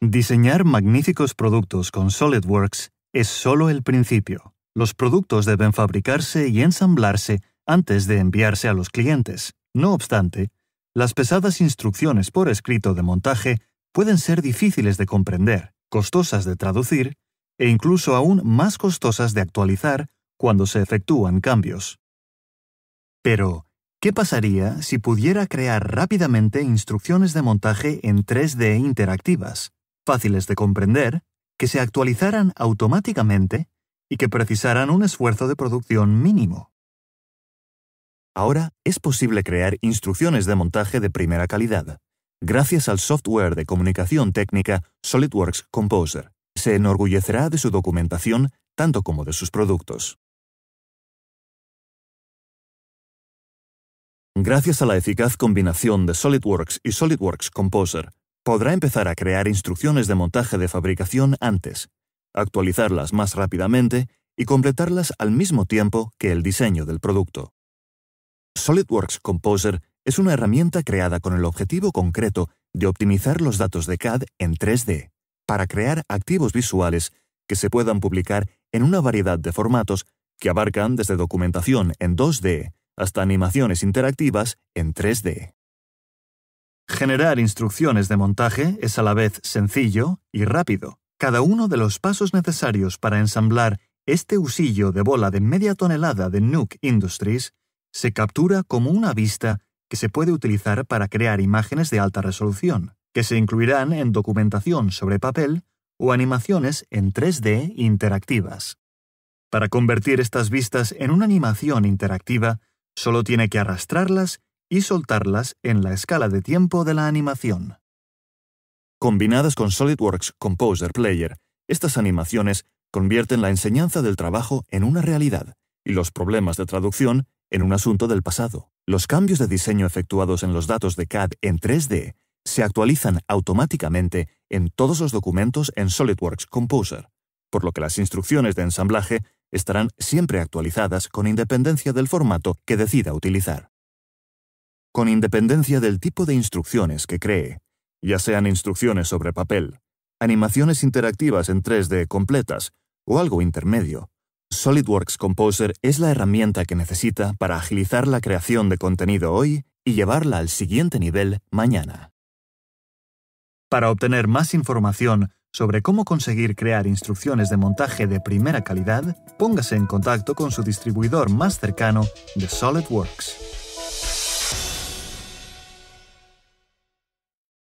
Diseñar magníficos productos con SolidWorks es solo el principio. Los productos deben fabricarse y ensamblarse antes de enviarse a los clientes. No obstante, las pesadas instrucciones por escrito de montaje pueden ser difíciles de comprender, costosas de traducir e incluso aún más costosas de actualizar cuando se efectúan cambios. Pero, ¿Qué pasaría si pudiera crear rápidamente instrucciones de montaje en 3D interactivas, fáciles de comprender, que se actualizaran automáticamente y que precisaran un esfuerzo de producción mínimo? Ahora es posible crear instrucciones de montaje de primera calidad, gracias al software de comunicación técnica SolidWorks Composer. Se enorgullecerá de su documentación tanto como de sus productos. Gracias a la eficaz combinación de SolidWorks y SolidWorks Composer, podrá empezar a crear instrucciones de montaje de fabricación antes, actualizarlas más rápidamente y completarlas al mismo tiempo que el diseño del producto. SolidWorks Composer es una herramienta creada con el objetivo concreto de optimizar los datos de CAD en 3D para crear activos visuales que se puedan publicar en una variedad de formatos que abarcan desde documentación en 2D hasta animaciones interactivas en 3D. Generar instrucciones de montaje es a la vez sencillo y rápido. Cada uno de los pasos necesarios para ensamblar este usillo de bola de media tonelada de Nuke Industries se captura como una vista que se puede utilizar para crear imágenes de alta resolución, que se incluirán en documentación sobre papel o animaciones en 3D interactivas. Para convertir estas vistas en una animación interactiva, Solo tiene que arrastrarlas y soltarlas en la escala de tiempo de la animación. Combinadas con SolidWorks Composer Player, estas animaciones convierten la enseñanza del trabajo en una realidad y los problemas de traducción en un asunto del pasado. Los cambios de diseño efectuados en los datos de CAD en 3D se actualizan automáticamente en todos los documentos en SolidWorks Composer, por lo que las instrucciones de ensamblaje estarán siempre actualizadas con independencia del formato que decida utilizar. Con independencia del tipo de instrucciones que cree, ya sean instrucciones sobre papel, animaciones interactivas en 3D completas o algo intermedio, SolidWorks Composer es la herramienta que necesita para agilizar la creación de contenido hoy y llevarla al siguiente nivel mañana. Para obtener más información sobre cómo conseguir crear instrucciones de montaje de primera calidad, póngase en contacto con su distribuidor más cercano de SolidWorks.